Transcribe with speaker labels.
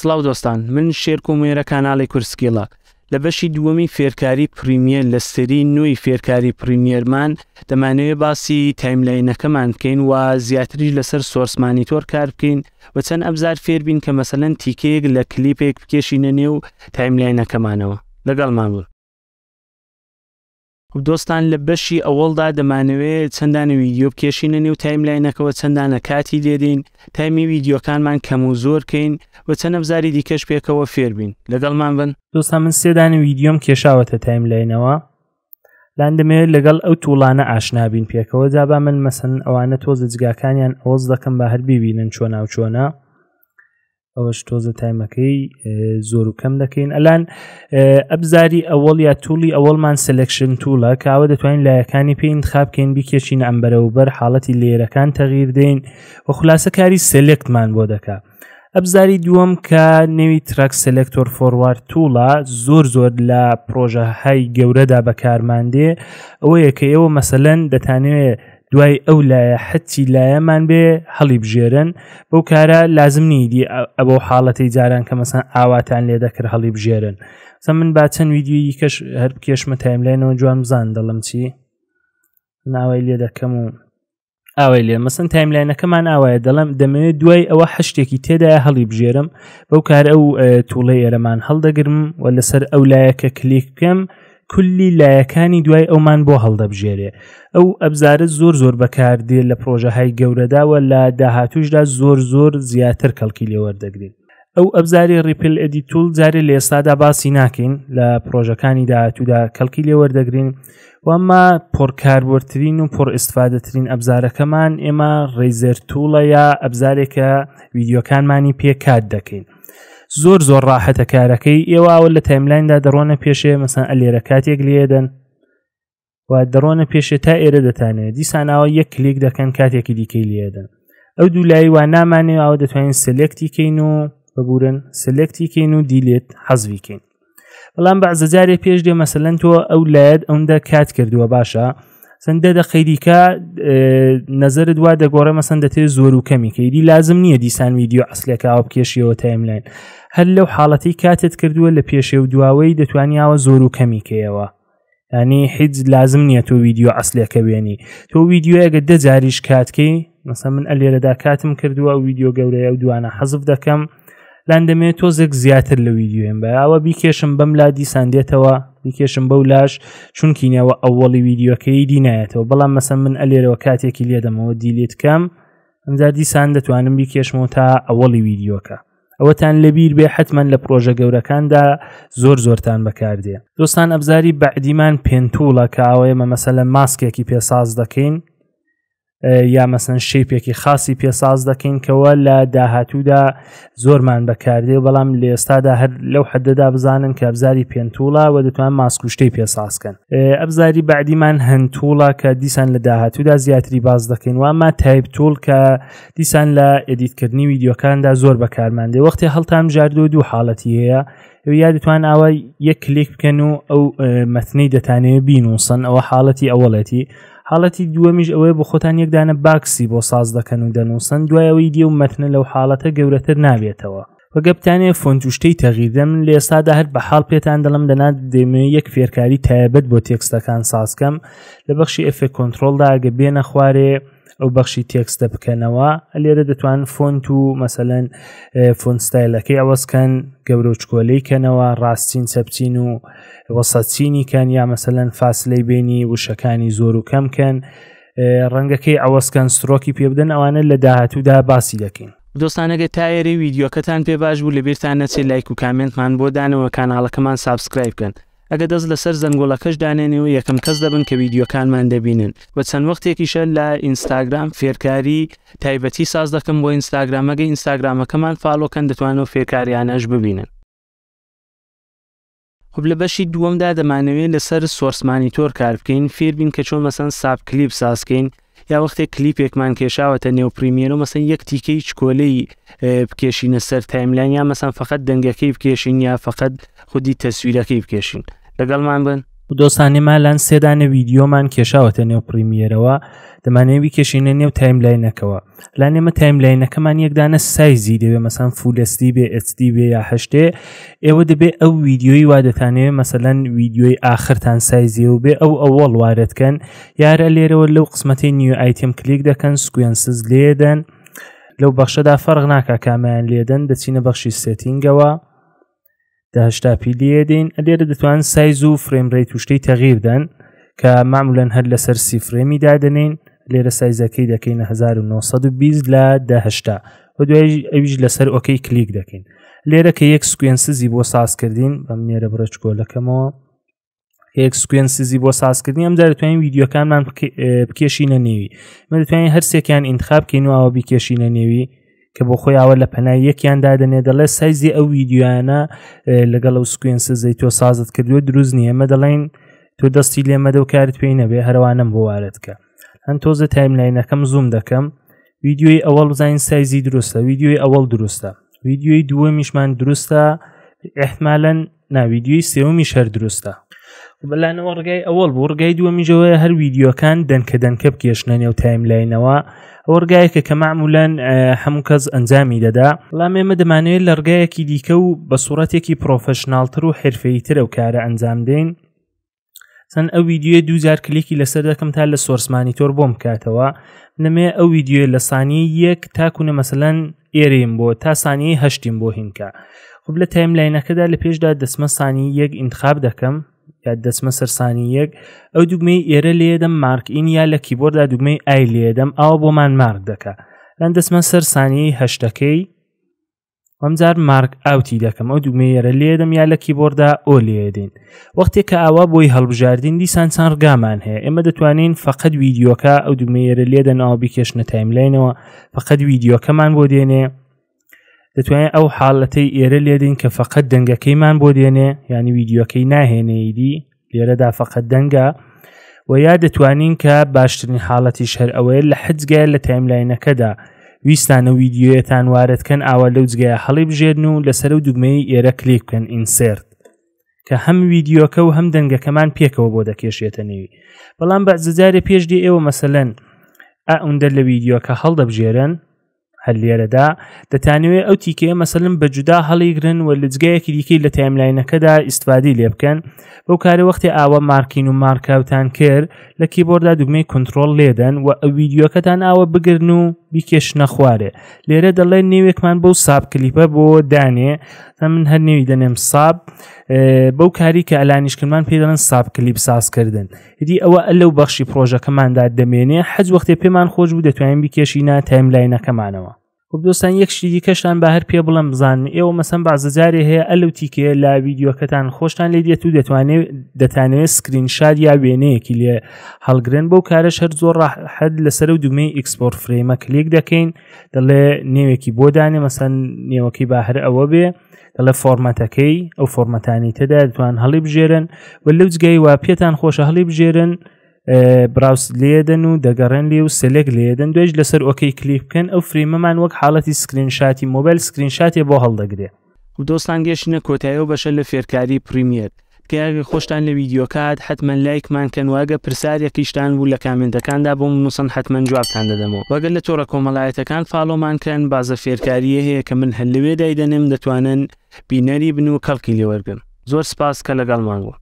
Speaker 1: سلااو دۆستان من شێر کۆمێرە کانناڵی کورسکیڵە لە بەشی دووەمی فێرکاری پریمیەر لە سری نوێی فێرکاری پریمیەرمان دەمانەوێت باسی تایملاینەکەمان بکەین و زیاتریش لەسەر سۆرسمانی تۆر کار بکەین و چەند ئەبزار فێربین کە مەسەەن تیکەیەک لە کلیپێک بکێشینە نێو تایملاینەکەمانەوە لەگەڵمان بوو دۆستان لە بەشی ئەوەڵدا دەمانەوێت چەندانە ویددیو بکێشینە نێو تایم لاینەکەەوە چەندانە کاتی دێدین تایمی ویددیوکانمان کەم و زۆرکەین و چەند ئەبزاری دیکەش پێکەوە فێربین لەگەڵمان بن دۆستان من سێدانی ویددیۆم کێشاوەتە تایم لاینەوە لان دەمەوێت لەگەڵ ئەو توڵانە ئاشنابین پێکەوە جابا من مەسن ئەوانە تۆ زجگاکانیان ئەوز دەکەم بە هەربی بینن چۆنا و چۆنا ئەوەش تۆزە تایمەکەی زۆر و کەم دەکەین ئەلان ئەبزاری ئەوەڵ یا تولی ئەوەڵمان سلکشن توولە کاوە دەتوانین لایەکانی پێ انتخاب بکەین بکێشین ئەمبەرەوبەر حاڵەتی لێرەکان تەغیر دێن و خلاصە کاری سلکتمان بۆ دەکا. ئەبزاری دووەم کە نێوی تراک سلکتۆر فۆوار توڵە زۆر زۆر لە پرۆژە های گەورەدا بەکارماندێ ئەوەیە کە ئێوە مەسەلەن دەتانوێت دوای ئەو لایە حەچی لایەمان بێ هەڵی بژێرن بەو کارە لازمنی دی ئەو حاڵەتی جاران کە مەسن ئاواتان لێ دەکرد هەڵی بژێرن سە من با چەند ویددیوی کەش هەر کێشمە تایم لێنەوە جوان بزان دەڵم چی ناوای لێ دەکەم و ئاوای لێ مەسن تایملاینەکەمان ئاوایە دەڵم دەمەوێت دوای ئەوە هەشتێکی تێدایە هەڵی بژێرم بەو کار ئەو توڵەی ئێرەمان هەڵدەگرم و لەسەر ئەو لایەکە کلیک بکەم و کولی لایەکانی دوای ئەومان بۆ هەڵدەبژێرێ ئەو ئەبزارە زۆر زۆر بەکاردێ لە پرۆژەهای گەورەداوە لە داهاتوشدا زۆر زۆر زیاتر کەڵکی لێوەردەگرین ئەو ئەبزاری ریپل ئەدیتول جارێ لە ئێستادا باسی ناکەین لە پرۆژەکانی داهاتوودا کەلکی لێوەردەگرین وما پڕکاربرترین و پڕ ئستفادەترین ئەبزارەکەمان ئێمە ڕێزەر توڵە یا ئەبزارێکە ویددیوکانمانی پێکات دەکەین. زۆر زۆر ڕاحەتە کارەکەی ئێوەوە لە تایملایندا دەڕۆنە پێشێ مەسان ئەلێرە کاتێک لێدەن و دەڕۆنە پێشێ تا ئێرە دەتانێت دیسانەوە یەک کلیک دەکەن کاتێکی دیکەی لێدەن ئەو دوولایی وا نامانێ ئەو دەتوانین سلکتیکەین و بەگورن سلکتیکەین و دیلێت حەزویکەین بەڵام بەعزەجارێ پێش دێ مەسەلەن تۆ ئەو لایەت ئەوەندا کات کردووە باشە سندە دە خەیریکە نظرت وا دەگۆڕە مەسەن دەتێت زۆر و کەمی کەیدی لازم نییە دیسان ویددیو ئەسلەکەوە بکێشیەوە تایم لاین هەر لەو حاڵەتی کاتت کردووە لە پێشێ و دواوەی دەتوانیاوە زۆر و کەمی کەیەوە ینی هیچ لازم نییە تۆ ویددیو ئەسلەکە وێنی تۆ ویددیوەگە دە جاریش کاتکەی مەسە من ئەلێرەدا کاتم کردووە ویددیو گەورەیە و دوانە حەزف دەکەم لان دەمێت تۆزێک زیاتر لە ویددیوێن بەیاوە بیکێشم بەم لا دیساندێتەوە بیکێشم بەو لاش چونکینەوە ئەوڵی ویددیوەکەی دینایەتەوە بەڵام مەسم من ئەلێرەوە کاتێکی لێدەمەوە دیلێت کەم ئەمجار دیسان دەتوانم بیکێشمەوە تا ئەوڵی ویددیوەکە ئەوەتان لەبیر بێ حتمما لە پرۆژە گەورەکاندا زۆر زۆرتان بەکاردێ دۆستان ئەبزاری بەعدیمان پێنتوڵە کە ئەوەیە مە مەسەلە ماسکێکی پێساز دەکەین یا مەسن شیپێکی خاصی پێساز دەکەین کەەوە لە داهاتوودا زۆرمان بەکاردێ بەڵام لە ئێستادا هەر لەو حدەدا بزانن کە ئەبزاری پێنتوڵە و دەتوان ماسکوشتەی پێسازکەن ئەبزاری بعدیمان هەنتوڵە کە دیسان لە داهاتوودا زیاتری باز دەکەین وامە تایب تول کە دیسان لە ئەدیتکردنی ویددیوەکاندا زۆر بەکارماندێ وەختی هەڵتام ژاردۆ دوو حاڵەتی هەیە یا دەتوان ئاوای یەک کلیک بکەن و ئەو مەتنەی دەتانەوێت بینوسن ئەوە حاڵەتی ئەوڵەتی حاڵەتی دووەمیش ئەوەیە بۆ خۆتان یەکدانە باکسی بۆ ساز دەکەن و دەنووسن دوایەوەی دیێ و مەتنە لەو حاڵەتە گەورەتر نابێتەوە وەگەبتانێ فۆنتوشتەی تەغیردەم لە ئێستادا هەر بە حاڵ پێتان دەڵم دەنات دێمێ یەک فێرکاری تایبەت بۆ تێکستەکان سازکەم لە بەخشی ئەفێ کۆنتترۆلدا ئەگە بێنە خوارێ ئەو بەخشی تێکستە بکەنەوە لێرە دەتوان فۆنت و مەسەەن فۆنستایلەکەی ئەوەسکەن گەورە و چکۆلەیکەنەوە ڕاستین سەبچین و وەسەچینیکەن یا مەسەەن فاصلەی بینی وشەکانی زۆر و کەمکەن ڕەنگەکەی ئەوەسکەن سرۆکی پێبدەن ئەوانە لە داهاتوودا باسی دەکەین دۆستانەگە تایری ویددیوەکەتان پێ باش بوو لەبیرتان نەچێت لایک و کامنتمان بۆ دانەوە کانناڵەکەمان سابسکرایبکەن ئەگە دەست لەسەر زەنگۆڵەکەش دانێنەوە یەکەم کەس دەبن کە ویددیوکانمان دەبینن بە چەند وەختێکیشە لە ئینستاگرام فێرکاری تایبەتی ساز دەکەم بۆ ئینستاگرامەگە ئینستاگرامەکەمان فالۆکەن دەتوانەوە فێرکاریانەش ببینن خب لە بەشی دووەمدا دەمانەوێت لەسەر سۆرسمانی تۆر کار بکەین فێربین کە چۆن مەسەن ساب کلیپ سازکەین یا وەختێک کلیپێکمان کێشاوەتە نێو پریمیێرۆ مەسن یەک تیکەی چکۆلەی بکێشینە سەر تایملاین یا مەسان فقط دەنگەکەی بکێشین یا فقط خودی تەسویرەکەی بکێشین لەگەڵمان بن دۆستانیمانان سێدانە ویددیۆمان کێشاوەتە نێو پریمیەرەوە دەمانێوی کێشینە نێو تایم لاینەکەەوە لا نێمە تایم لاینەکەمان یەکدانە سایزی دەوێ مەسان فولستی بێ ئستی بێ یا هەشتێ ئێوە دەبێ ئەو ویددیۆی وا دەتانێ مەسەەن ویددیۆی ئاخرتان سایزیە و بێ ئەو ئەوەڵ واردکەن یارە لێرەوە لەو قسمەتی نیو ئایتم کلیک دەکەن سکوێنسز لێدەن لەو بەخشەدا فەرغ ناکە کامیان لێدەن دەچینە بەخشی سێتینگەوە داهشتا پیدێدین ئەدێرە دەتوان سایز و فرێمڕی توشتەی تەغیردەن کە مامولەن هەر لەسەر سیفرێمی دادنین لێرە سایزەکەی دەکەینە 1920 لە داهشتا بە دوای ئەویش لەسەر ئۆکەی کلیک دەکەین لێرە کە یەک سکوێنسزی بۆ سازکردین بەم نێرە بڕچکۆلەکەمەوە یەک سکوێنسزی بۆ سازکردنی ئەم دەتوانین ویددیوەکانمان بکێشینە نێوی مە دەتوانین هەرسێکیان ئینتخاب کەینەوە بکێشینە نێوی کە بۆ خۆی ئاوە لە پەنای یەکیاندا دەنێ دەڵێ سایزی ئەو ویددیوانە لەگەڵ ئەو سکوێنسە زەی تۆ سازت کردووە دروست نیە ئەمە دەڵێن تۆ دەستی لێمە دە و کارت پێی نەبێ هەروانم بۆوارد کە هەن تۆزە تایم لاینەکەم زوم دەکەم ویددیوی ئەوەڵ زین سایزی دروستە ویددیوی ئەوەڵ دروستە ویددیوی دووە میشمان دروستە احتمالەن ناویددیوی سێومی شەر دروستە بەلانەوە ڕگای ئەوەڵ بوو ڕگای دووەمیژەوە هەر ویددیوەکان دەنکە دەنکە بکێشنە و تایم لاینەوە ئەو ڕگایەکە کە معمولەن هەموو کەس ئەنجامی دەدا بەڵام ئێمە دەمانوێت لە ڕگایەکی دیکە و بە سوورەتێکی پرۆفەشنالتر و حرفەیتر ئەو کارە ئەنجام دێن چەند ئەو ویددیوە دوزار کلێکی لەسەر دەکەم تا لە سۆرسمانی تۆر بۆم بکاتەوە نەمێ ئەو ویددیوە لە سانی یەک تاکوونە مەسەلەن ئێریم بۆ تا سانیه هەشتیم بۆ هینکە خب لە تایم لاینەکەدا لە پێشدا دەسمە سانی یەک ئینتخاب دەکەم یا دەچمە سەرسانی یەک ئەو دوگمەی ئێرە لێدەم مارکئین یا لە کیبۆردا دوگمەی ئای لێدەم ئەوە بۆمان مارک دەکە ئەن دەچمە سەرسانی هەشتەکەی ئەمجار مارک ئاوتی دەکەم ئەو دوگمەیەرە لێدەم یا لە کیبۆردا ئۆ لێدین وەختێک کە ئاوا بۆی هەڵبژاردین دیسان چەند ڕگامان هەیە ئێمە دەتوانین فقط ویددیوکە ئەو دوگمەیەرە لێدەن ئەو بیکێشنە تایملاینەوە فقط ویددیوکەمان بۆ دێنێ دەتوانێت ئەو حاڵەتەی ئێرە لێدین کە فقط دەنگەکەیمان بۆ دێنێ ینی ویددیوەکەی ناهێنەیدی لێرەدا فقط دەنگە و یا دەتوانین کە باشترین حاڵەتی شەر ئەوەیە لە حجگای لە تایملاینەکەدا ویستانە ویددیوەتان واردکەن ئاوا لەو جگایە هەڵی بژێرن و لەسەر و دوگمەی ئێرە کلیک بکەن ئینسرت کە هەم ویددیوەکە و هەم دەنگەکەمان پێکەوە بۆ دەکێشێتە نێوی بەڵام بە جزارێ پێشدی ئێوە مەسەلەن ئا ئوندەر لە ویددیوەکە هەڵدەبژێرن هەر لێرەدا دەتانوێت ئەو تیکەیە مەسلم بەجودا هەڵیگرن و لجگەیەکی دیکەی لە تایملاینەکەدا ئیسفادی لێ بکەن بەو کارە وەختی ئاوە مارکین و مارکاوتان کرد لە کیبۆردا دوگمەی کنترۆل لێدەن و ئەو ویددیوەکەتان ئاوە بگرن و بیکێش نەخوارێ لێرە دەڵێن نێوێکمان بەو ساب کلیپە بۆ دانێ من هەر نێوی دەنێم ساب بەو کاری کە ئەلانیشکردمان پێ دەڵێن ساب کلیپ سازکردن هدی ئەوە لەو بەخشی پرۆژەکەماندا دەمێنێ حەز وەختێ پێمان خۆش بوو دەتوانین بیکێشی نا تایم لاینەکەمانەوە خب دۆستان یەکشی دیکەشتان بە هەر پێ بڵم بزانم ئێوە مەسم بازەجارێ هەیە ئەلوتیکێ لا ویددیوەکەتان خۆشتان لێ دێت و دەتوانێت دەتانێت سکرینشاد یا وێنەیەکی لێ هەڵگرن بەو کارەش هەر زۆر حد لەسەر و دومەی ئیکسپۆر فرێمە کلێک دەکەین دەڵێ نێوێکی بۆ دانێ مەسەن نێوەکەی باهر ئەوە بێ دەڵێ فۆرمەتەکەی ئەو فۆرمەتانی تێدا دەتوان هەڵی بژێرن و لەو جگەی وا پێتان خۆشە هەڵی بژێرن براوس لێدەن و دەگەڕێن لێ و سلێک لێدەن دوێژ لەسەر ئۆکەی کلیپکەن ئەو فریمەمان وەک حاڵەتی سکرینشاتی مۆبایل سکرینشاتێ بۆ هەڵدەگرێ دۆستان گەشتە کۆتایەوە بەشە لە فێرکاری پریمیەت کەیاگە خۆشتان لە ویددیوکات حتممە لایکمانکەن واگە پرسیارێکیشتان بوو لە کامنتەکاندا بۆ نووسن حتمما جوابتان دەدەمەوە وەگەر لە تۆڕە کۆمەڵایەتەکان فاڵۆمانکەن بازە فێرکاریە هەیە کە من هەلوێ دایدەنم دەتوانن بینەری بن و کەڵکی لێوەرگن زۆر سپاس کە لەگەڵمان وە